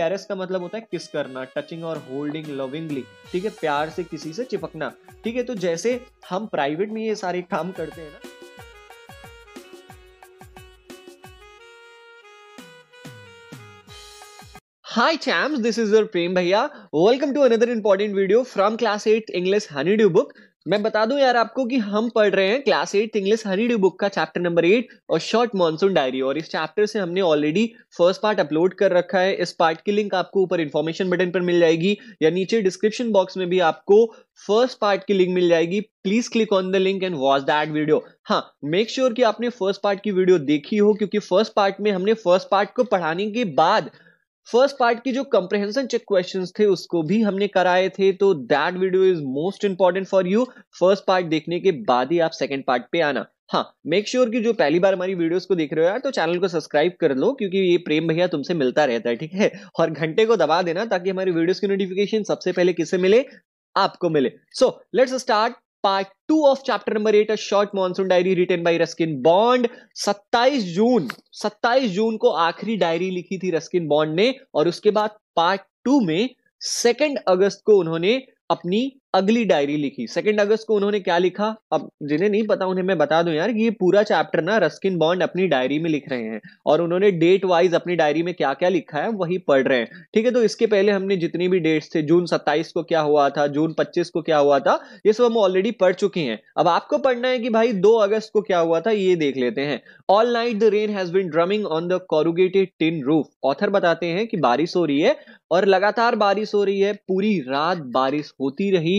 Caress का मतलब होता है किस करना टचिंग और होल्डिंग लविंगली ठीक है प्यार से किसी से चिपकना ठीक है तो जैसे हम प्राइवेट में ये सारे काम करते हैं ना Hi champs, this is your Prem Bhaiya. Welcome to another important video from class 8 English Honeydew book. मैं बता दूं यार आपको कि हम पढ़ रहे हैं क्लास एट इंग्लिश हरीडी बुक का चैप्टर नंबर एट और शॉर्ट मॉनसून डायरी और इस चैप्टर से हमने ऑलरेडी फर्स्ट पार्ट अपलोड कर रखा है इस पार्ट की लिंक आपको ऊपर इन्फॉर्मेशन बटन पर मिल जाएगी या नीचे डिस्क्रिप्शन बॉक्स में भी आपको फर्स्ट पार्ट की लिंक मिल जाएगी please click on the link and watch that video हाँ मेक श्योर sure कि आपने फर्स्ट पार्ट की वीडियो देखी हो क्योंकि फर्स्ट पार्ट में हमने फर्स्ट पार्ट को पढ़ाने के बाद फर्स्ट पार्ट की जो कंप्रेहेंसन चेक क्वेश्चन थे उसको भी हमने कराए थे तो that video is most important for you first part देखने के बाद ही आप सेकेंड पार्ट पे आना हाँ मेक श्योर sure कि जो पहली बार हमारी वीडियोस को देख रहे हो यार तो चैनल को सब्सक्राइब कर लो क्योंकि ये प्रेम भैया तुमसे मिलता रहता है ठीक है और घंटे को दबा देना ताकि हमारी वीडियोस की नोटिफिकेशन सबसे पहले किसे मिले आपको मिले so let's start part two of chapter number eight a short monsoon diary written by Ruskin Bond 27 जून 27 जून को आखिरी डायरी लिखी थी रस्किन बॉन्ड ने और उसके बाद पार्ट टू में सेकेंड अगस्त को उन्होंने अपनी अगली डायरी लिखी सेकेंड अगस्त को उन्होंने क्या लिखा अब जिन्हें नहीं पता उन्हें मैं बता दूं यार ये पूरा चैप्टर ना रस्किन बॉन्ड अपनी डायरी में लिख रहे हैं और उन्होंने डेट वाइज अपनी डायरी में क्या क्या लिखा है वही पढ़ रहे हैं ठीक है तो इसके पहले हमने जितनी भी डेट्स थे जून सत्ताईस को क्या हुआ था जून पच्चीस को क्या हुआ था ये सब हम ऑलरेडी पढ़ चुके हैं अब आपको पढ़ना है कि भाई दो अगस्त को क्या हुआ था ये देख लेते हैं all night the rain has been drumming on the corrugated tin roof author बताते हैं कि बारिश हो रही है और लगातार बारिश हो रही है पूरी रात बारिश होती रही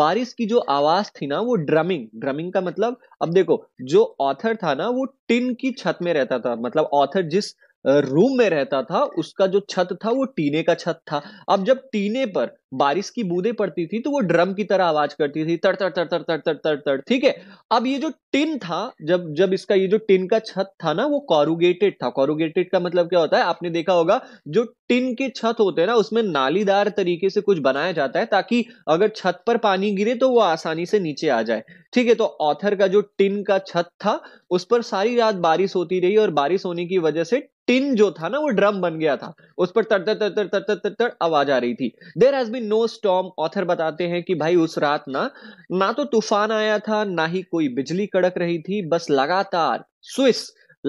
बारिश की जो आवाज थी ना वो ड्रमिंग ड्रमिंग का मतलब अब देखो जो ऑथर था ना वो टिन की छत में रहता था मतलब ऑथर जिस रूम में रहता था उसका जो छत था वो टीने का छत था अब जब टीने पर बारिश की बूंदे पड़ती थी तो वो ड्रम की तरह आवाज करती थी तड़ तड़ तड़ तड़ तड़ तड़ तड़ ठीक है अब ये जो टिन था जब जब इसका ये जो टिन का छत था ना वो कॉरुगेटेड था कॉरुगेटेड का मतलब क्या होता है आपने देखा होगा जो टिन के छत होते हैं ना उसमें नालीदार तरीके से कुछ बनाया जाता है ताकि अगर छत पर पानी गिरे तो वो आसानी से नीचे आ जाए ठीक है तो ऑथर का जो टिन का छत था उस पर सारी रात बारिश होती रही और बारिश होने की वजह से टिन जो था ना वो ड्रम बन गया था उस पर तर तर तर तर तर तर तर आवाज आ रही थी there has been no storm author बताते हैं कि भाई उस रात ना ना तो तूफान आया था ना ही कोई बिजली कड़क रही थी बस लगातार स्विस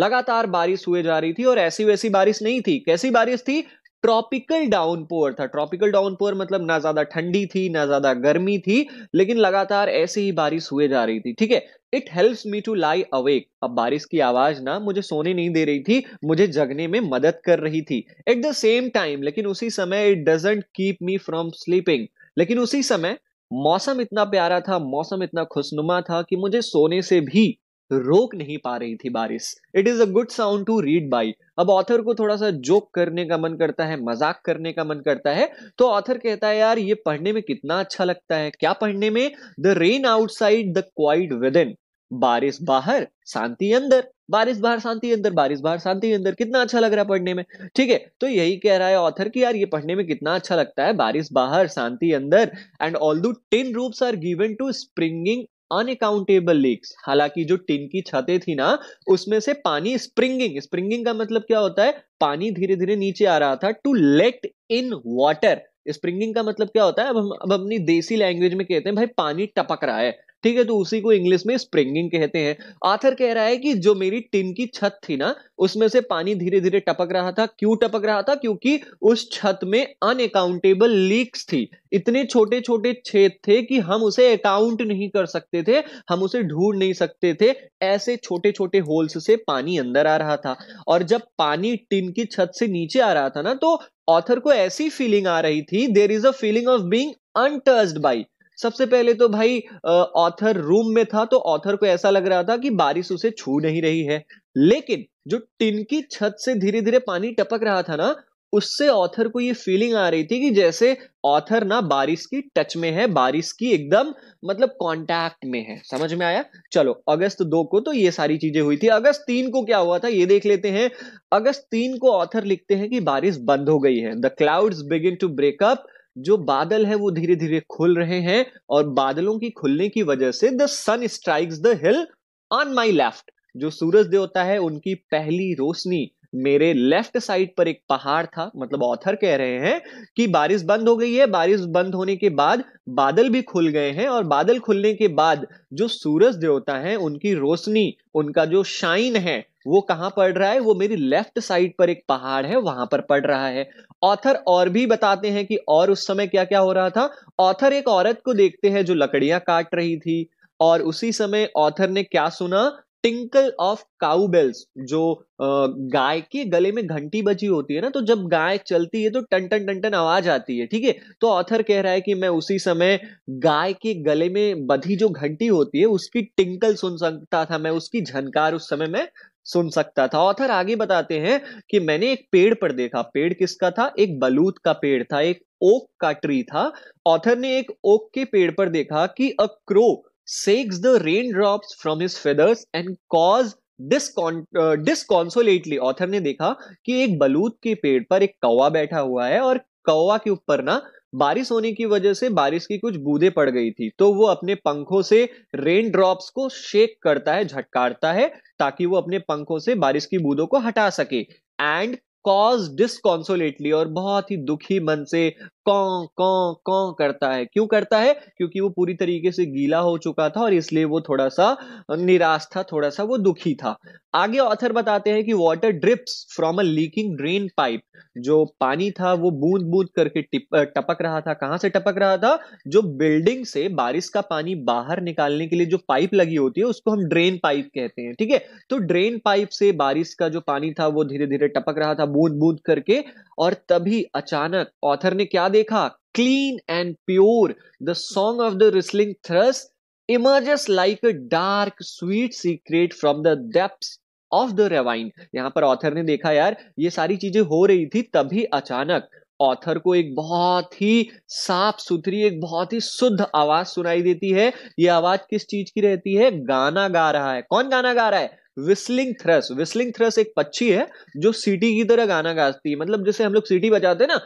लगातार बारिश हुए जा रही थी और ऐसी वैसी बारिश नहीं थी कैसी बारिश थी ट्रॉपिकल डाउनपोर था ट्रॉपिकल डाउनपोर मतलब ना ज्यादा ठंडी थी ना ज्यादा गर्मी थी लेकिन लगातार ऐसे ही बारिश हुए जा रही थी ठीक है it helps me to lie awake अब बारिश की आवाज ना मुझे सोने नहीं दे रही थी मुझे जगने में मदद कर रही थी एट द सेम टाइम लेकिन उसी समय it doesn't keep me from sleeping लेकिन उसी समय मौसम इतना प्यारा था मौसम इतना खुशनुमा था कि मुझे सोने से भी रोक नहीं पा रही थी बारिश it is a good sound to read by अब ऑथर को थोड़ा सा जोक करने का मन करता है मजाक करने का मन करता है तो ऑथर कहता है यार ये पढ़ने में कितना अच्छा लगता है क्या पढ़ने में the rain outside the quiet within बारिश बाहर शांति अंदर बारिश बाहर शांति अंदर बारिश बाहर शांति अंदर कितना अच्छा लग रहा है पढ़ने में ठीक है तो यही कह रहा है ऑथर कि यार ये पढ़ने में कितना अच्छा लगता है बारिश बाहर शांति अंदर and all the tin roofs are given to springing unaccountable leaks हालांकि जो टिन की छतें थी ना उसमें से पानी स्प्रिंगिंग स्प्रिंगिंग का मतलब क्या होता है पानी धीरे धीरे नीचे आ रहा था to let in water springing का मतलब क्या होता है अब हम अब अपनी देसी लैंग्वेज में कहते हैं भाई पानी टपक रहा है ठीक है तो उसी को इंग्लिश में स्प्रिंगिंग कहते हैं आथर कह रहा है कि जो मेरी टिन की छत थी ना उसमें से पानी धीरे धीरे टपक रहा था क्यों टपक रहा था क्योंकि उस छत में अनअकाउंटेबल लीक्स थी इतने छोटे छोटे छेद थे कि हम उसे अकाउंट नहीं कर सकते थे हम उसे ढूंढ नहीं सकते थे ऐसे छोटे छोटे होल्स से पानी अंदर आ रहा था और जब पानी टिन की छत से नीचे आ रहा था ना तो ऑथर को ऐसी फीलिंग आ रही थी there is a feeling of being untouched by सबसे पहले तो भाई ऑथर रूम में था तो ऑथर को ऐसा लग रहा था कि बारिश उसे छू नहीं रही है लेकिन जो टिन की छत से धीरे धीरे पानी टपक रहा था ना उससे ऑथर को ये फीलिंग आ रही थी कि जैसे ऑथर ना बारिश की टच में है बारिश की एकदम मतलब कांटेक्ट में है समझ में आया चलो अगस्त दो को तो ये सारी चीजें हुई थी अगस्त तीन को क्या हुआ था ये देख लेते हैं अगस्त तीन को ऑथर लिखते हैं कि बारिश बंद हो गई है the clouds begin to break up जो बादल है वो धीरे धीरे खुल रहे हैं और बादलों की खुलने की वजह से the sun strikes the hill on my left जो सूरज देवता है उनकी पहली रोशनी मेरे लेफ्ट साइड पर एक पहाड़ था मतलब ऑथर कह रहे हैं कि बारिश बंद हो गई है बारिश बंद होने के बाद बादल भी खुल गए हैं और बादल खुलने के बाद जो सूरज देवता है उनकी रोशनी उनका जो शाइन है वो कहाँ पढ़ रहा है वो मेरी लेफ्ट साइड पर एक पहाड़ है वहां पर पढ़ रहा है ऑथर और भी बताते हैं कि और उस समय क्या क्या हो रहा था ऑथर एक औरत को देखते हैं जो लकड़ियां काट रही थी और उसी समय ऑथर ने क्या सुना टिंकल ऑफ काउ बेल्स जो गाय के गले में घंटी बची होती है ना तो जब गाय चलती है तो टन टन टन टन आवाज आती है ठीक है तो ऑथर कह रहा है कि मैं उसी समय गाय के गले में बधी जो घंटी होती है उसकी टिंकल सुन सकता था मैं उसकी झनकार उस समय मैं सुन सकता था ऑथर आगे बताते हैं कि मैंने एक पेड़ पर देखा पेड़ किसका था एक बलूत का पेड़ था एक ओक का ट्री था ऑथर ने एक ओक के पेड़ पर देखा कि a crow shakes the rain drop from his feathers and caws disconsolately author ने देखा कि एक बलूत के पेड़ पर एक कौवा बैठा हुआ है और कौवा के ऊपर ना बारिश होने की वजह से बारिश की कुछ बूंदे पड़ गई थी तो वो अपने पंखों से रेन ड्रॉप्स को शेक करता है झटकारता है ताकि वो अपने पंखों से बारिश की बूंदों को हटा सके एंड कॉज डिसकॉन्सोलेटली और बहुत ही दुखी मन से कौ कौ कौ करता है क्यों करता है क्योंकि वो पूरी तरीके से गीला हो चुका था और इसलिए वो थोड़ा सा निराश था थोड़ा सा वो दुखी था आगे ऑथर बताते हैं कि water drips from a leaking drain pipe जो पानी था वो बूंद बूंद करके टपक रहा था कहां से टपक रहा था जो बिल्डिंग से बारिश का पानी बाहर निकालने के लिए जो पाइप लगी होती है उसको हम ड्रेन पाइप कहते हैं ठीक है तो ड्रेन पाइप से बारिश का जो पानी था वो धीरे धीरे टपक रहा था बूंद बूंद करके और तभी अचानक ऑथर ने क्या देखा clean and pure the song of the whistling thrush emerges like a dark sweet secret from the depths of the ravine यहां पर ऑथर ने देखा यार ये सारी चीजें हो रही थी तभी अचानक ऑथर को एक बहुत ही साफ सुथरी एक बहुत ही शुद्ध आवाज सुनाई देती है ये आवाज किस चीज की रहती है गाना गा रहा है कौन गाना गा रहा है विस्लिंग थ्रस विस्लिंग थ्रस एक पक्षी है जो सीटी की तरह गाना गाती है मतलब जैसे हम लोग सीटी बजाते हैं ना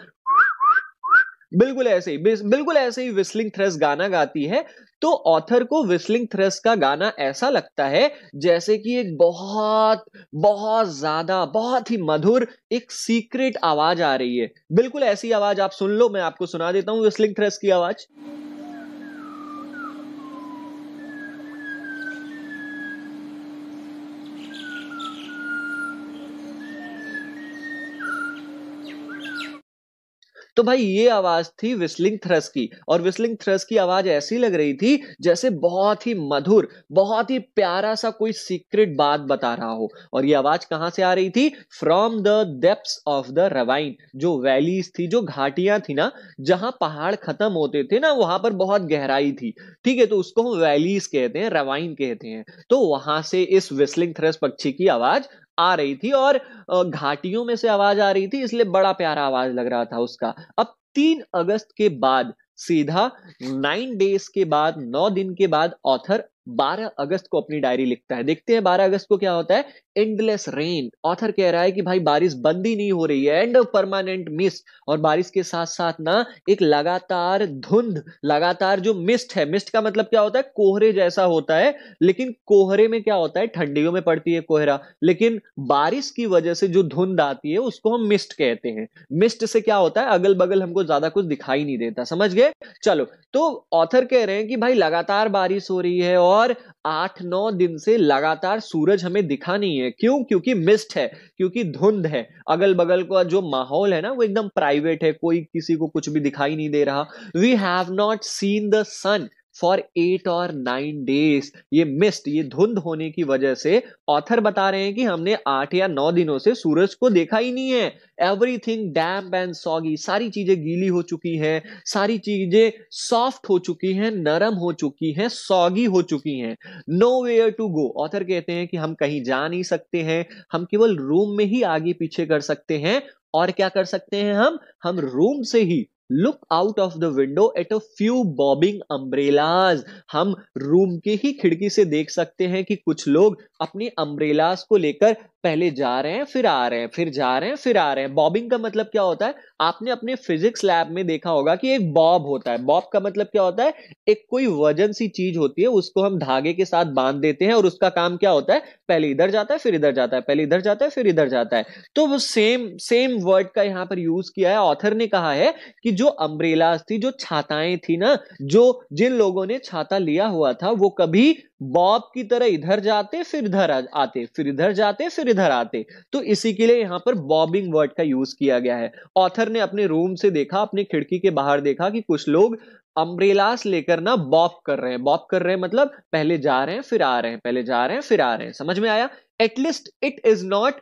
बिल्कुल ऐसे ही बिल्कुल ऐसे ही विस्लिंग थ्रस गाना गाती है तो ऑथर को विस्लिंग थ्रेस का गाना ऐसा लगता है जैसे कि एक बहुत बहुत ज्यादा बहुत ही मधुर एक सीक्रेट आवाज आ रही है बिल्कुल ऐसी आवाज आप सुन लो मैं आपको सुना देता हूँ विस्लिंग थ्रेस की आवाज तो भाई ये आवाज थी विस्लिंग थ्रस की और विस्लिंग थ्रस की आवाज ऐसी लग रही थी जैसे बहुत ही मधुर बहुत ही प्यारा सा कोई सीक्रेट बात बता रहा हो और ये आवाज कहां से आ रही थी from the depths of the ravine जो वैलीज थी जो घाटियां थी ना जहां पहाड़ खत्म होते थे ना वहां पर बहुत गहराई थी ठीक है तो उसको हम वैलीज कहते हैं रवाइन कहते हैं तो वहां से इस विस्लिंग थ्रस पक्षी की आवाज आ रही थी और घाटियों में से आवाज आ रही थी इसलिए बड़ा प्यारा आवाज लग रहा था उसका अब तीन अगस्त के बाद सीधा नाइन डेज के बाद नौ दिन के बाद ऑथर 12 अगस्त को अपनी डायरी लिखता है देखते हैं 12 अगस्त को क्या होता है एंडलेस रेन ऑथर कह रहा है कि भाई बारिश बंद ही नहीं हो रही है एंड परमानेंट मिस्ट और बारिश के साथ साथ ना एक लगातार धुंध लगातार जो मिस्ट है मिस्ट का मतलब क्या होता है कोहरे जैसा होता है लेकिन कोहरे में क्या होता है ठंडियों में पड़ती है कोहरा लेकिन बारिश की वजह से जो धुंध आती है उसको हम मिस्ट कहते हैं मिस्ट से क्या होता है अगल बगल हमको ज्यादा कुछ दिखाई नहीं देता समझ गए चलो तो ऑथर कह रहे हैं कि भाई लगातार बारिश हो रही है और और आठ नौ दिन से लगातार सूरज हमें दिखा नहीं है क्यों क्योंकि मिस्ट है क्योंकि धुंध है अगल बगल का जो माहौल है ना वो एकदम प्राइवेट है कोई किसी को कुछ भी दिखाई नहीं दे रहा we have not seen the sun for eight और नाइन डेज ये मिस्ट ये धुंध होने की वजह से ऑथर बता रहे हैं कि हमने आठ या नौ दिनों से सूरज को देखा ही नहीं है एवरीथिंग डैम्प एंड सॉगी सारी चीजें गीली हो चुकी हैं सारी चीजें सॉफ्ट हो चुकी हैं नरम हो चुकी हैं सॉगी हो चुकी हैं nowhere to go author कहते हैं कि हम कहीं जा नहीं सकते हैं हम केवल रूम में ही आगे पीछे कर सकते हैं और क्या कर सकते हैं हम हम रूम से ही look out of the window at a few bobbing umbrellas हम रूम की ही खिड़की से देख सकते हैं कि कुछ लोग अपनी अम्ब्रेलाज को लेकर पहले जा रहे हैं फिर आ रहे हैं फिर जा रहे हैं फिर आ रहे हैं बॉबिंग का मतलब क्या होता है आपने अपने फिजिक्स लैब में देखा होगा कि एक बॉब होता है बॉब का मतलब क्या होता है एक कोई वजन सी चीज होती है उसको हम धागे के साथ बांध देते हैं और उसका काम क्या होता है पहले इधर जाता है फिर इधर जाता है पहले इधर जाता है फिर इधर जाता है तो वो सेम सेम वर्ड का यहाँ पर यूज किया है ऑथर ने कहा है कि जो अम्ब्रेलाज थी जो छाताएं थी ना जो जिन लोगों ने छाता लिया हुआ था वो कभी बॉब की तरह इधर जाते फिर इधर आते फिर इधर जाते फिर इधर आते तो इसी के लिए यहाँ पर बॉबिंग वर्ड का यूज किया गया है ऑथर ने अपने रूम से देखा अपने खिड़की के बाहर देखा कि कुछ लोग अम्ब्रेलास लेकर ना बॉप कर रहे हैं बॉप कर रहे हैं मतलब पहले जा रहे हैं फिर आ रहे हैं पहले जा रहे हैं फिर आ रहे हैं समझ में आया at least it is not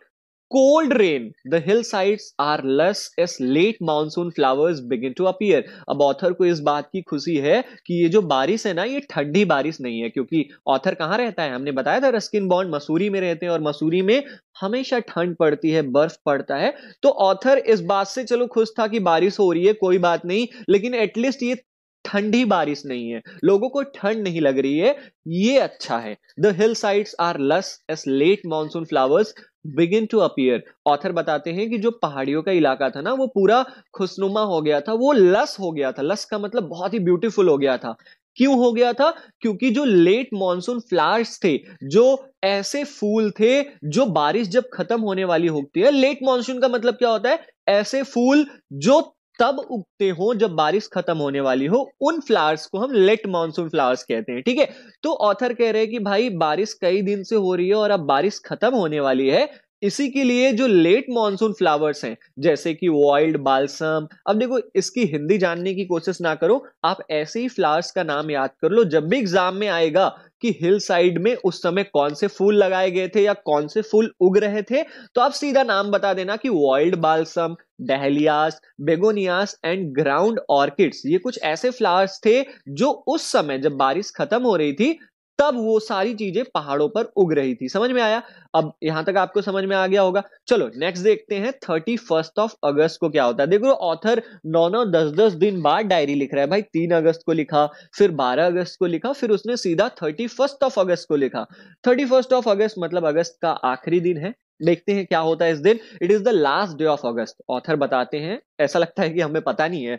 rain the hill hillsides are lush as late monsoon flowers begin to appear अब ऑथर को इस बात की खुशी है कि ये जो बारिश है ना ये ठंडी बारिश नहीं है क्योंकि ऑथर कहाँ रहता है हमने बताया था रस्किन बॉन्ड मसूरी में रहते हैं और मसूरी में हमेशा ठंड पड़ती है बर्फ पड़ता है तो ऑथर इस बात से चलो खुश था कि बारिश हो रही है कोई बात नहीं लेकिन एटलीस्ट ये ठंडी बारिश नहीं है लोगों को ठंड नहीं लग रही है ये अच्छा है the hillsides are lush as late monsoon flowers begin to appear author बताते हैं कि जो पहाड़ियों का इलाका था ना वो पूरा खुशनुमा हो गया था वो लस हो गया था लस का मतलब बहुत ही ब्यूटीफुल हो गया था क्यों हो गया था क्योंकि जो लेट मॉनसून फ्लावर्स थे जो ऐसे फूल थे जो बारिश जब खत्म होने वाली होती है लेट मॉनसून का मतलब क्या होता है ऐसे फूल जो तब उगते हो जब बारिश खत्म होने वाली हो उन फ्लावर्स को हम लेट मानसून फ्लावर्स कहते हैं ठीक है तो ऑथर कह रहे हैं कि भाई बारिश कई दिन से हो रही है और अब बारिश खत्म होने वाली है इसी के लिए जो लेट मानसून फ्लावर्स हैं जैसे कि वाइल्ड बालसम अब देखो इसकी हिंदी जानने की कोशिश ना करो आप ऐसे ही फ्लावर्स का नाम याद कर लो जब भी एग्जाम में आएगा कि हिल साइड में उस समय कौन से फूल लगाए गए थे या कौन से फूल उग रहे थे तो आप सीधा नाम बता देना कि wild balsam dahlias begonias and ground orchids ये कुछ ऐसे फ्लावर्स थे जो उस समय जब बारिश खत्म हो रही थी तब वो सारी चीजें पहाड़ों पर उग रही थी समझ में आया अब यहां तक आपको समझ में आ गया होगा चलो नेक्स्ट देखते हैं थर्टी फर्स्ट ऑफ अगस्त को क्या होता है देखो ऑथर नौ नौ दस दस दिन बाद डायरी लिख रहा है भाई तीन अगस्त को लिखा फिर बारह अगस्त को लिखा फिर उसने सीधा थर्टी फर्स्ट ऑफ अगस्त को लिखा थर्टी फर्स्ट ऑफ अगस्त मतलब अगस्त का आखिरी दिन है देखते हैं क्या होता है इस दिन it is the last day of August author बताते हैं ऐसा लगता है कि हमें पता नहीं है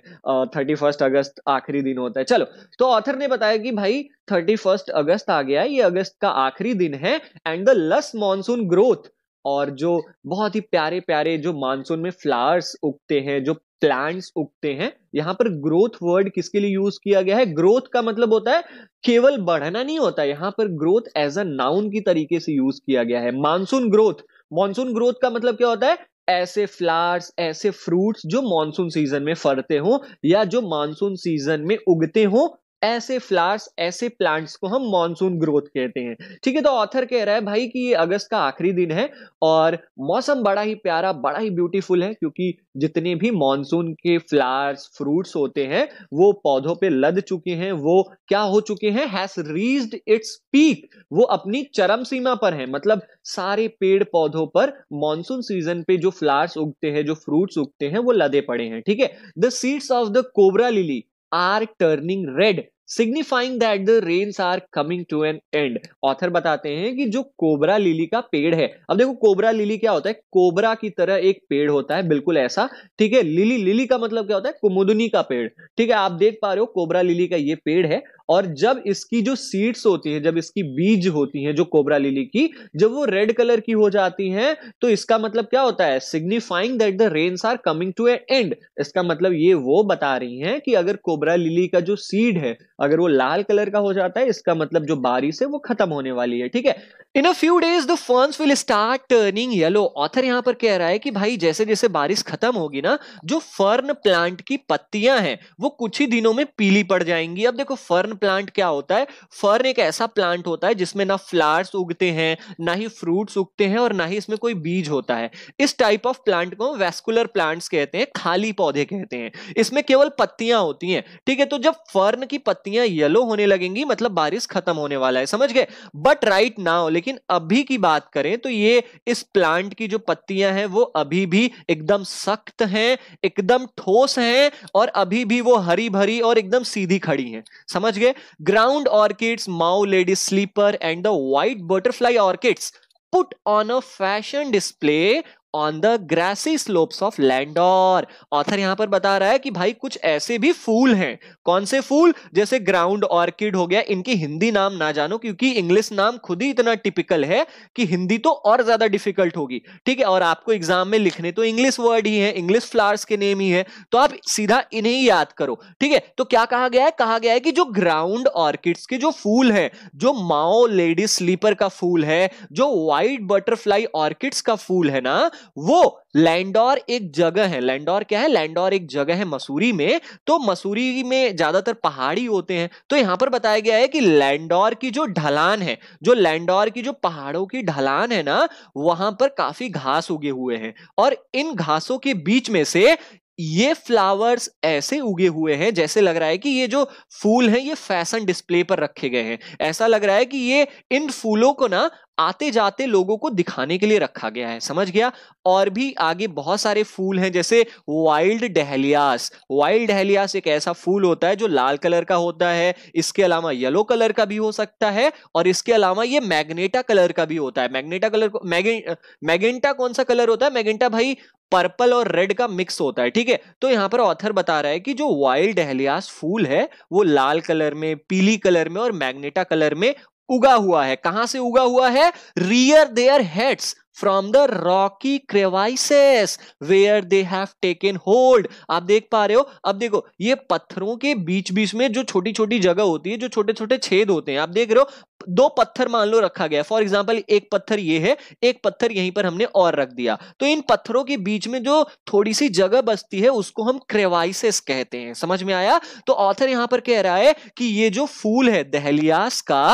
थर्टी फर्स्ट अगस्त आखिरी दिन होता है चलो तो ऑथर ने बताया कि भाई थर्टी फर्स्ट अगस्त आ गया ये अगस्त का आखिरी दिन है and the lush monsoon growth और जो बहुत ही प्यारे प्यारे जो मानसून में फ्लावर्स उगते हैं जो प्लांट्स उगते हैं यहाँ पर ग्रोथ वर्ड किसके लिए यूज किया गया है ग्रोथ का मतलब होता है केवल बढ़ना नहीं होता यहाँ पर ग्रोथ एज अ नाउन की तरीके से यूज किया गया है मानसून ग्रोथ मॉनसून ग्रोथ का मतलब क्या होता है ऐसे फ्लावर्स ऐसे फ्रूट्स जो मॉनसून सीजन में फरते हों या जो मानसून सीजन में उगते हों ऐसे फ्लावर्स ऐसे प्लांट्स को हम मॉनसून ग्रोथ कहते हैं ठीक है तो ऑथर कह रहा है भाई कि ये अगस्त का आखिरी दिन है और मौसम बड़ा ही प्यारा बड़ा ही ब्यूटीफुल है क्योंकि जितने भी मॉनसून के फ्लावर्स फ्रूट्स होते हैं वो पौधों पे लद चुके हैं वो क्या हो चुके हैं हैज रीच्ड इट्स पीक वो अपनी चरम सीमा पर है मतलब सारे पेड़ पौधों पर मॉनसून सीजन पे जो फ्लावर्स उगते हैं जो फ्रूट्स उगते हैं वो लदे पड़े हैं ठीक है the seeds of the cobra lily are turning red signifying that the rains are coming to an end author बताते हैं कि जो कोबरा लिली का पेड़ है अब देखो कोबरा लिली क्या होता है कोबरा की तरह एक पेड़ होता है बिल्कुल ऐसा ठीक है लिली लिली का मतलब क्या होता है कुमुदनी का पेड़ ठीक है आप देख पा रहे हो कोबरा लिली का ये पेड़ है और जब इसकी जो सीड्स होती है जब इसकी बीज होती है जो कोबरा लिली की जब वो रेड कलर की हो जाती है तो इसका मतलब क्या होता है signifying that the rains are coming to a end इसका मतलब ये वो बता रही है कि अगर कोबरा लिली का जो सीड है अगर वो लाल कलर का हो जाता है इसका मतलब जो बारिश है वो खत्म होने वाली है ठीक है in a few days the ferns will start turning yellow author यहां पर कह रहा है कि भाई जैसे जैसे बारिश खत्म होगी ना जो फर्न प्लांट की पत्तियां हैं वो कुछ ही दिनों में पीली पड़ जाएंगी अब देखो फर्न प्लांट क्या होता है फर्न एक ऐसा प्लांट होता है जिसमें ना फ्लावर्स उगते हैं ना ही फ्रूट्स उगते हैं और ना ही इसमें कोई बीज होता है इस टाइप ऑफ प्लांट को वेस्कुलर प्लांट्स कहते हैं खाली पौधे कहते हैं इसमें केवल पत्तियां होती हैं ठीक है तो जब फर्न की पत्तियां येलो होने लगेंगी मतलब बारिश खत्म होने वाला है समझ गए बट राइट नाउ लेकिन अभी की बात करें तो ये इस प्लांट की जो पत्तियां हैं वो अभी भी एकदम सख्त हैं एकदम ठोस हैं और अभी भी वो हरी भरी और एकदम सीधी खड़ी हैं समझ गए ground orchids mau lady sleeper and the white butterfly orchids put on a fashion display on the grassy slopes of Landour author यहां पर बता रहा है कि भाई कुछ ऐसे भी फूल हैं कौन से फूल जैसे ग्राउंड ऑर्किड हो गया इनकी हिंदी नाम ना जानो क्योंकि इंग्लिश नाम खुद ही इतना टिपिकल है कि हिंदी तो और ज्यादा डिफिकल्ट होगी ठीक है और आपको एग्जाम में लिखने तो इंग्लिश वर्ड ही है इंग्लिश फ्लावर्स के नेम ही है तो आप सीधा इन्हें ही याद करो ठीक है तो क्या कहा गया है कहा गया है कि जो ग्राउंड ऑर्किड्स के जो फूल है जो माओ लेडी स्लीपर का फूल है जो व्हाइट बटरफ्लाई ऑर्किड्स का फूल है ना वो लैंडोर एक जगह है लैंडोर क्या है लैंडोर एक जगह है मसूरी में तो मसूरी में ज्यादातर पहाड़ी होते हैं तो यहां पर बताया गया है कि लैंडोर की जो ढलान है जो लैंडोर की जो पहाड़ों की ढलान है ना वहां पर काफी घास उगे हुए हैं और इन घासों के बीच में से ये फ्लावर्स ऐसे उगे हुए हैं जैसे लग रहा है कि ये जो फूल हैं ये फैशन डिस्प्ले पर रखे गए हैं ऐसा लग रहा है कि ये इन फूलों को ना आते जाते लोगों को दिखाने के लिए रखा गया है समझ गया और भी आगे बहुत सारे फूल हैं जैसे वाइल्ड डहलियास वाइल्ड डहलियास एक ऐसा फूल होता है जो लाल कलर का होता है इसके अलावा येलो कलर का भी हो सकता है और इसके अलावा ये मैग्नेटा कलर का भी होता है मैग्नेटा कलर मैगे, मैगेंटा कौन सा कलर होता है मैगेंटा भाई पर्पल और रेड का मिक्स होता है ठीक है तो यहां पर ऑथर बता रहा है कि जो वाइल्ड डहलियास फूल है वो लाल कलर में पीली कलर में और मैग्नेटा कलर में उगा हुआ है कहां से उगा हुआ है rear their heads from the rocky crevices where they have taken hold आप देख पा रहे हो अब देखो ये पत्थरों के बीच बीच में जो छोटी छोटी जगह होती है जो छोटे छोटे छेद होते हैं आप देख रहे हो दो पत्थर मान लो रखा गया फॉर एग्जाम्पल एक पत्थर ये है एक पत्थर यहीं पर हमने और रख दिया तो इन पत्थरों के बीच में जो थोड़ी सी जगह बचती है उसको हम क्रेवाइसेस कहते हैं समझ में आया तो ऑथर यहां पर कह रहा है कि ये जो फूल है दहलियास का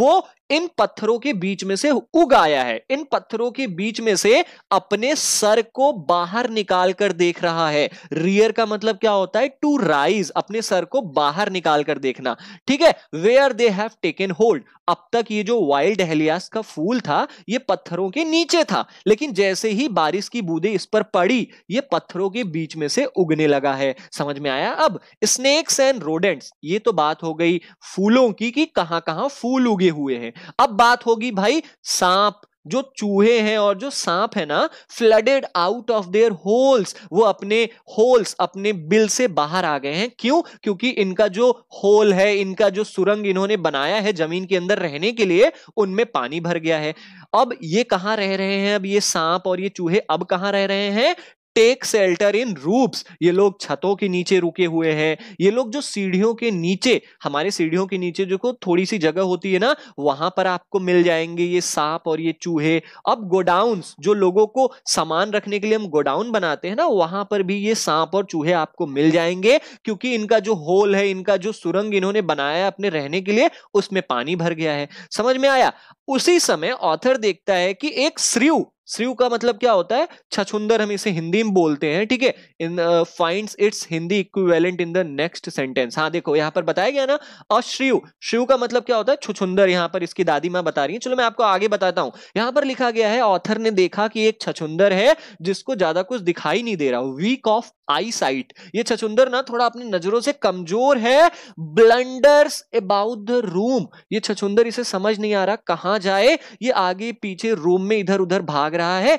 वो इन पत्थरों के बीच में से उगाया है इन पत्थरों के बीच में से अपने सर को बाहर निकाल कर देख रहा है रियर का मतलब क्या होता है टू राइज अपने सर को बाहर निकाल कर देखना ठीक है where are they have taken hold अब तक ये जो वाइल्ड एहलियास का फूल था ये पत्थरों के नीचे था लेकिन जैसे ही बारिश की बूंदें इस पर पड़ी ये पत्थरों के बीच में से उगने लगा है समझ में आया अब स्नेक्स एंड रोडेंट्स ये तो बात हो गई फूलों की कि कहां कहां फूल उगे हुए हैं अब बात होगी भाई सांप जो चूहे हैं और जो सांप है ना flooded out of their holes वो अपने होल्स अपने बिल से बाहर आ गए हैं क्यों क्योंकि इनका जो होल है इनका जो सुरंग इन्होंने बनाया है जमीन के अंदर रहने के लिए उनमें पानी भर गया है अब ये कहां रह रहे हैं अब ये सांप और ये चूहे अब कहां रह रहे हैं टेक सेल्टर इन रूप्स ये लोग छतों के नीचे रुके हुए हैं ये लोग जो सीढ़ियों के नीचे हमारे सीढ़ियों के नीचे जो को थोड़ी सी जगह होती है ना वहां पर आपको मिल जाएंगे ये सांप और ये चूहे अब गोडाउन जो लोगों को सामान रखने के लिए हम गोडाउन बनाते हैं ना वहां पर भी ये सांप और चूहे आपको मिल जाएंगे क्योंकि इनका जो होल है इनका जो सुरंग इन्होंने बनाया अपने रहने के लिए उसमें पानी भर गया है समझ में आया उसी समय ऑथर देखता है कि एक श्रीव स्यू का मतलब क्या होता है छछुंदर हम इसे हिंदी में बोलते हैं ठीक है and find its Hindi equivalent in the next sentence हाँ देखो यहाँ पर बताया गया ना अश्रियु श्रियु का मतलब क्या होता है छछुंदर यहाँ पर इसकी दादी माँ बता रही है चलो मैं आपको आगे बताता हूँ यहाँ पर लिखा गया है ऑथर ने देखा कि एक छछुंदर है जिसको ज्यादा कुछ दिखाई नहीं दे रहा वीक ऑफ आई साइट ये छछुंदर ना थोड़ा अपनी नजरों से कमजोर है ब्लंडर्स अबाउट द रूम ये छछुंदर इसे समझ नहीं आ रहा कहा जाए ये आगे पीछे रूम में इधर उधर भाग रहा है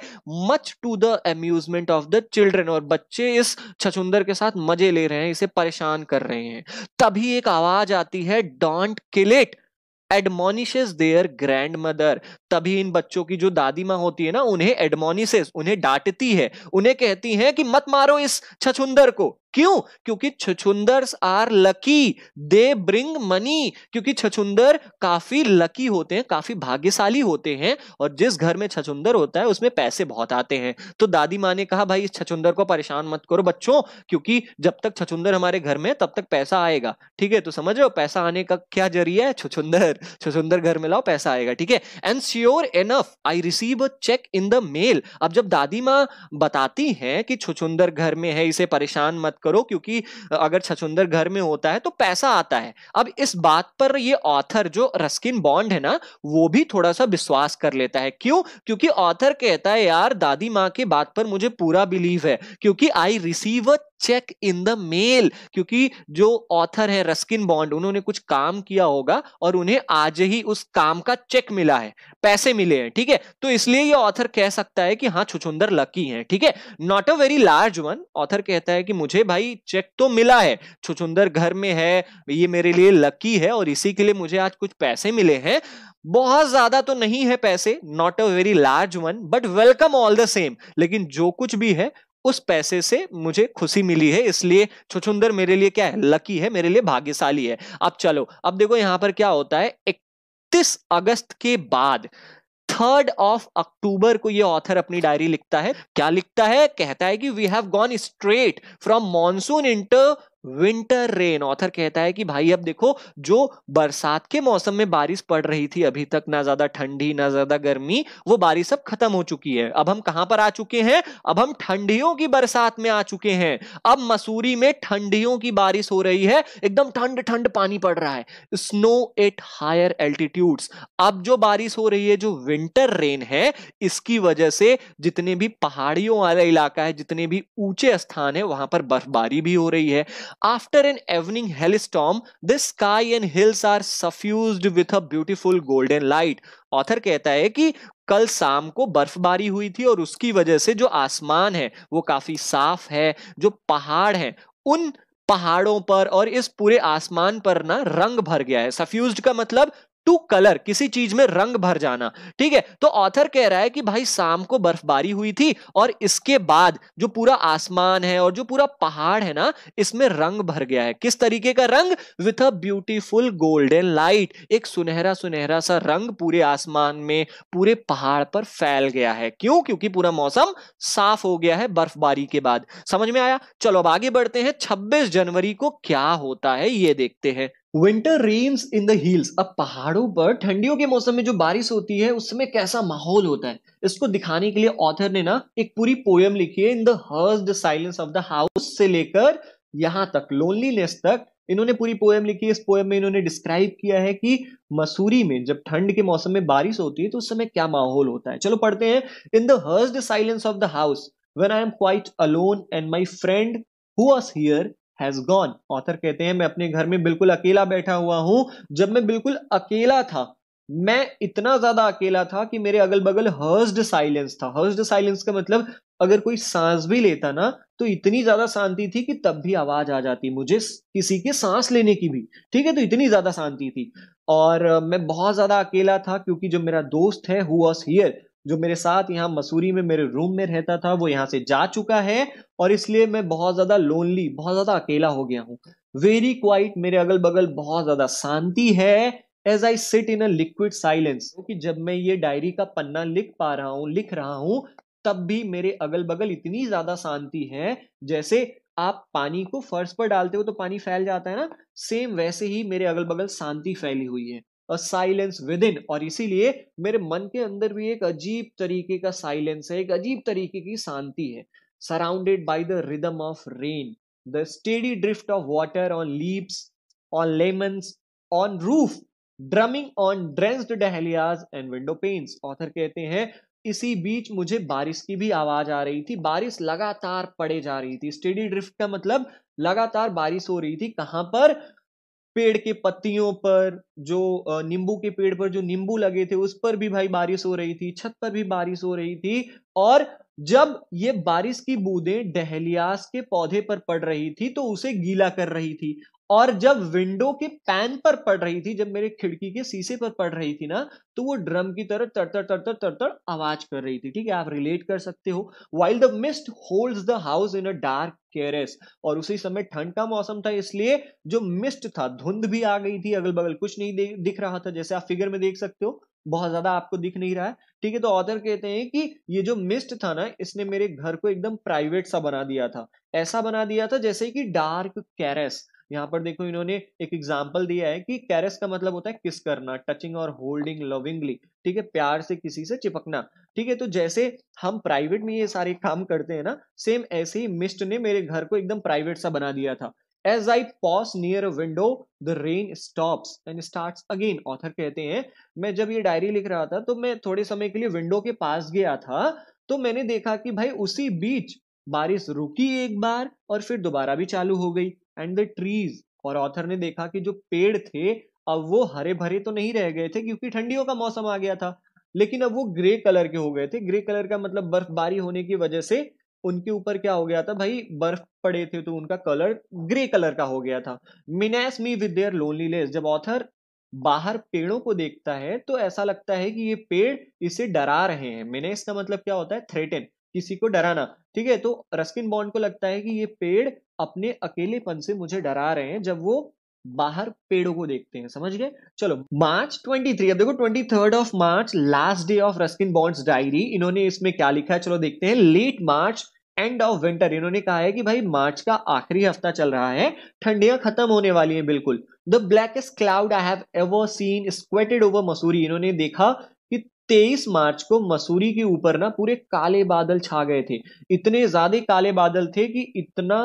much to the amusement of the children और बच्चे इस छछुंदर के साथ मजे ले रहे हैं इसे परेशान कर रहे हैं तभी एक आवाज आती है don't kill it admonishes their grandmother तभी इन बच्चों की जो दादी माँ होती है ना उन्हें एडमोनिशेज उन्हें डांटती है उन्हें कहती है कि मत मारो इस छछुंदर को क्यों क्योंकि छछुंदर are lucky they bring money क्योंकि छछुंदर काफी लकी होते हैं काफी भाग्यशाली होते हैं और जिस घर में छछुंदर होता है उसमें पैसे बहुत आते हैं तो दादी माँ ने कहा भाई इस छछुंदर को परेशान मत करो बच्चों क्योंकि जब तक छछुंदर हमारे घर में तब तक पैसा आएगा ठीक है तो समझ रहे हो पैसा आने का क्या जरिया है छछुंदर छछुंदर घर में लाओ पैसा आएगा ठीक है and sure enough I receive a cheque in the mail अब जब दादी माँ बताती है कि छछुंदर घर में है इसे परेशान मत करो क्योंकि अगर छछुंदर घर में होता है तो पैसा आता है अब इस बात पर ये ऑथर जो रस्किन बॉन्ड है ना वो भी थोड़ा सा विश्वास कर लेता है क्यों क्योंकि ऑथर कहता है यार दादी माँ के बात पर मुझे पूरा बिलीव है क्योंकि I receive a cheque in the mail क्योंकि जो ऑथर है रस्किन बॉन्ड उन्होंने कुछ काम किया होगा और उन्हें आज ही उस काम का चेक मिला है पैसे मिले हैं ठीक है तो इसलिए ये ऑथर कह सकता है कि हाँ छुछुंदर लकी है ठीक है not a very large one author कहता है कि मुझे भाई चेक तो मिला है छुछुंदर घर में है ये मेरे लिए लकी है और इसी के लिए मुझे आज कुछ पैसे मिले हैं बहुत ज्यादा तो नहीं है पैसे not a very large one but welcome all the same लेकिन जो कुछ भी है उस पैसे से मुझे खुशी मिली है इसलिए छुछुंदर मेरे लिए क्या है लकी है मेरे लिए भाग्यशाली है अब चलो अब देखो यहां पर क्या होता है इकतीस अगस्त के बाद थर्ड ऑफ अक्टूबर को ये ऑथर अपनी डायरी लिखता है क्या लिखता है कहता है कि we have gone straight from monsoon into winter rain author कहता है कि भाई अब देखो जो बरसात के मौसम में बारिश पड़ रही थी अभी तक ना ज्यादा ठंडी ना ज्यादा गर्मी वो बारिश अब खत्म हो चुकी है अब हम कहां पर आ चुके हैं अब हम ठंडियों की बरसात में आ चुके हैं अब मसूरी में ठंडियों की बारिश हो रही है एकदम ठंड ठंड पानी पड़ रहा है स्नो एट हायर एल्टीट्यूड अब जो बारिश हो रही है जो विंटर रेन है इसकी वजह से जितने भी पहाड़ियों वाला इलाका है जितने भी ऊंचे स्थान है वहां पर बर्फबारी भी हो रही है After an evening hailstorm, the sky and hills are suffused with a beautiful golden light. Author कहता है कि कल शाम को बर्फबारी हुई थी और उसकी वजह से जो आसमान है वो काफी साफ है जो पहाड़ है उन पहाड़ों पर और इस पूरे आसमान पर ना रंग भर गया है सफ्यूज्ड का मतलब टू कलर किसी चीज में रंग भर जाना ठीक है तो ऑथर कह रहा है कि भाई शाम को बर्फबारी हुई थी और इसके बाद जो पूरा आसमान है और जो पूरा पहाड़ है ना इसमें रंग भर गया है किस तरीके का रंग with a beautiful golden light एक सुनहरा सुनहरा सा रंग पूरे आसमान में पूरे पहाड़ पर फैल गया है क्यों क्योंकि पूरा मौसम साफ हो गया है बर्फबारी के बाद समझ में आया चलो अब आगे बढ़ते हैं 26 जनवरी को क्या होता है ये देखते हैं winter rains in the hills अब पहाड़ों पर ठंडियों के मौसम में जो बारिश होती है उसमें कैसा माहौल होता है इसको दिखाने के लिए ऑथर ने ना एक पूरी पोयम लिखी है in the hush the silence of the house से लेकर यहां तक लोनलीनेस तक इन्होंने पूरी पोएम लिखी है इस पोएम में इन्होंने डिस्क्राइब किया है कि मसूरी में जब ठंड के मौसम में बारिश होती है तो उस समय क्या माहौल होता है चलो पढ़ते हैं in the hush the silence of the house when I am quiet alone and my friend who was here has gone author कहते हैं मैं अपने घर में बिल्कुल अकेला बैठा हुआ हूं जब मैं बिल्कुल अकेला था मैं इतना ज्यादा अकेला था कि मेरे अगल बगल हर्स्ड साइलेंस था हर्स्ड साइलेंस का मतलब अगर कोई सांस भी लेता ना तो इतनी ज्यादा शांति थी कि तब भी आवाज आ जाती मुझे किसी के सांस लेने की भी ठीक है तो इतनी ज्यादा शांति थी और मैं बहुत ज्यादा अकेला था क्योंकि जो मेरा दोस्त है हु वॉज हियर जो मेरे साथ यहाँ मसूरी में मेरे रूम में रहता था वो यहाँ से जा चुका है और इसलिए मैं बहुत ज़्यादा लोनली बहुत ज़्यादा अकेला हो गया हूँ वेरी क्वाइट मेरे अगल बगल बहुत ज़्यादा शांति है as I sit in a liquid silence क्योंकि जब मैं ये डायरी का पन्ना लिख पा रहा हूँ लिख रहा हूँ तब भी मेरे अगल बगल इतनी ज़्यादा शांति है जैसे आप पानी को फर्श पर डालते हो तो पानी फैल जाता है ना सेम वैसे ही मेरे अगल बगल शांति फैली हुई है साइलेंस विद इन और इसीलिए मेरे मन के अंदर भी एक अजीब तरीके का साइलेंस है एक अजीब तरीके की शांति है surrounded by the rhythm of rain the steady drift of water on leaves on lemons on roof drumming on drenched dahlias and window panes author कहते हैं इसी बीच मुझे बारिश की भी आवाज आ रही थी बारिश लगातार पड़े जा रही थी स्टेडी ड्रिफ्ट का मतलब लगातार बारिश हो रही थी कहां पर पेड़ के पत्तियों पर जो नींबू के पेड़ पर जो नींबू लगे थे उस पर भी भाई बारिश हो रही थी छत पर भी बारिश हो रही थी और जब ये बारिश की बूंदें डहलियास के पौधे पर पड़ रही थी तो उसे गीला कर रही थी और जब विंडो के पैन पर पड़ रही थी जब मेरे खिड़की के शीशे पर पड़ रही थी ना तो वो ड्रम की तरह तड़तड़ तड़तड़ तड़तड़ आवाज कर रही थी ठीक है आप रिलेट कर सकते हो while the mist holds the house in a dark caress और उसी समय ठंड का मौसम था इसलिए जो मिस्ट था धुंध भी आ गई थी अगल बगल कुछ नहीं दिख रहा था जैसे आप फिगर में देख सकते हो बहुत ज्यादा आपको दिख नहीं रहा है ठीक है तो ऑथर कहते हैं कि ये जो मिस्ट था ना इसने मेरे घर को एकदम प्राइवेट सा बना दिया था ऐसा बना दिया था जैसे कि डार्क कैरेस यहाँ पर देखो इन्होंने एक एग्जाम्पल दिया है कि कैरेस का मतलब होता है किस करना टचिंग और होल्डिंग लविंगली ठीक है प्यार से किसी से चिपकना ठीक है तो जैसे हम प्राइवेट में ये सारे काम करते हैं ना सेम ऐसे ही मिस्ट ने मेरे घर को एकदम प्राइवेट सा बना दिया था as I pause near a window the rain stop and start again author कहते हैं मैं जब ये डायरी लिख रहा था तो मैं थोड़े समय के लिए विंडो के पास गया था तो मैंने देखा कि भाई उसी बीच बारिश रुकी एक बार और फिर दोबारा भी चालू हो गई एंड द ट्रीज और ऑथर ने देखा कि जो पेड़ थे अब वो हरे भरे तो नहीं रह गए थे क्योंकि ठंडियों का मौसम आ गया था लेकिन अब वो ग्रे कलर के हो गए थे ग्रे कलर का मतलब बर्फबारी होने की वजह से उनके ऊपर क्या हो गया था भाई बर्फ पड़े थे तो उनका कलर ग्रे कलर का हो गया था menace me with their loneliness जब ऑथर बाहर पेड़ों को देखता है तो ऐसा लगता है कि ये पेड़ इसे डरा रहे हैं मिनेस का मतलब क्या होता है थ्रेटन किसी को डराना ठीक है तो रस्किन बॉन्ड को लगता है कि ये पेड़ अपने अकेलेपन से मुझे डरा रहे हैं जब वो बाहर पेड़ों को देखते हैं समझ गए चलो मार्च 23 अब देखो 23rd of March last day of Ruskin Bond's diary इन्होंने इसमें क्या लिखा है चलो देखते हैं late March end of winter इन्होंने कहा है कि भाई मार्च का आखिरी हफ्ता चल रहा है ठंडियां खत्म होने वाली हैं बिल्कुल the blackest cloud I have ever seen squatted over Mussoorie इन्होंने देखा तेईस मार्च को मसूरी के ऊपर ना पूरे काले बादल छा गए थे इतने ज्यादा काले बादल थे कि इतना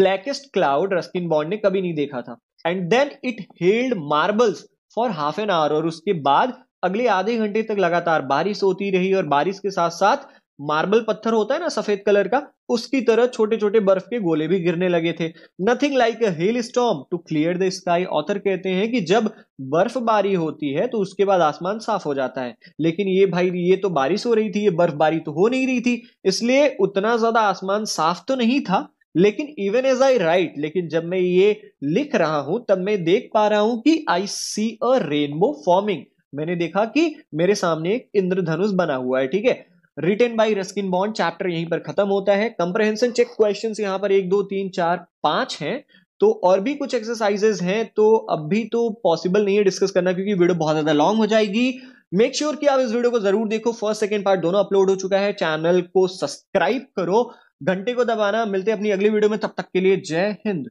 ब्लैकेस्ट क्लाउड रस्किन बॉन्ड ने कभी नहीं देखा था and then it hailed marbles for half an hour और उसके बाद अगले आधे घंटे तक लगातार बारिश होती रही और बारिश के साथ साथ मार्बल पत्थर होता है ना सफेद कलर का उसकी तरह छोटे छोटे बर्फ के गोले भी गिरने लगे थे nothing like a hill storm to clear the sky author कहते हैं कि जब बर्फबारी होती है तो उसके बाद आसमान साफ हो जाता है लेकिन ये भाई ये तो बारिश हो रही थी ये बर्फबारी तो हो नहीं रही थी इसलिए उतना ज्यादा आसमान साफ तो नहीं था लेकिन इवन एज आई राइट लेकिन जब मैं ये लिख रहा हूं तब मैं देख पा रहा हूं कि आई सी अ रेनबो फॉर्मिंग मैंने देखा कि मेरे सामने एक इंद्रधनुष बना हुआ है ठीक है written by Ruskin Bond chapter यहीं पर खत्म होता है कंप्रहेंशन चेक क्वेश्चन यहाँ पर एक दो तीन चार पांच हैं तो और भी कुछ एक्सरसाइजेस हैं तो अभी तो पॉसिबल नहीं है डिस्कस करना क्योंकि वीडियो बहुत ज्यादा लॉन्ग हो जाएगी मेक श्योर sure कि आप इस वीडियो को जरूर देखो फर्स्ट सेकेंड पार्ट दोनों अपलोड हो चुका है चैनल को सब्सक्राइब करो घंटे को दबाना मिलते हैं अपनी अगली वीडियो में तब तक के लिए जय हिंद